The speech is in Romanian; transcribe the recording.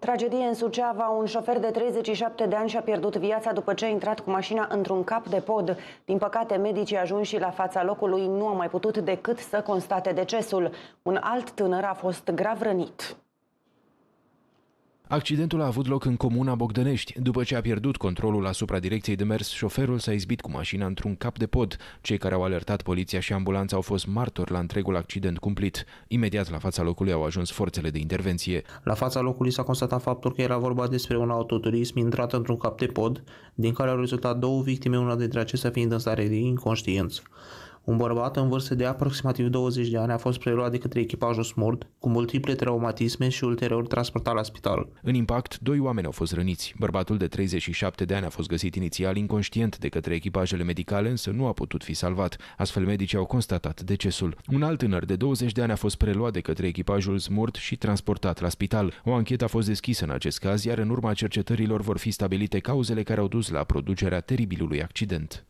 Tragedie în Suceava. Un șofer de 37 de ani și-a pierdut viața după ce a intrat cu mașina într-un cap de pod. Din păcate, medicii ajunși la fața locului nu au mai putut decât să constate decesul. Un alt tânăr a fost grav rănit. Accidentul a avut loc în comuna Bogdănești. După ce a pierdut controlul asupra direcției de mers, șoferul s-a izbit cu mașina într-un cap de pod. Cei care au alertat poliția și ambulanța au fost martori la întregul accident cumplit. Imediat la fața locului au ajuns forțele de intervenție. La fața locului s-a constatat faptul că era vorba despre un autoturism intrat într-un cap de pod, din care au rezultat două victime, una dintre acestea fiind în stare de inconștiență. Un bărbat în vârstă de aproximativ 20 de ani a fost preluat de către echipajul smurt, cu multiple traumatisme și ulterior transportat la spital. În impact, doi oameni au fost răniți. Bărbatul de 37 de ani a fost găsit inițial inconștient de către echipajele medicale, însă nu a putut fi salvat. Astfel, medicii au constatat decesul. Un alt tânăr de 20 de ani a fost preluat de către echipajul smurt și transportat la spital. O anchetă a fost deschisă în acest caz, iar în urma cercetărilor vor fi stabilite cauzele care au dus la producerea teribilului accident.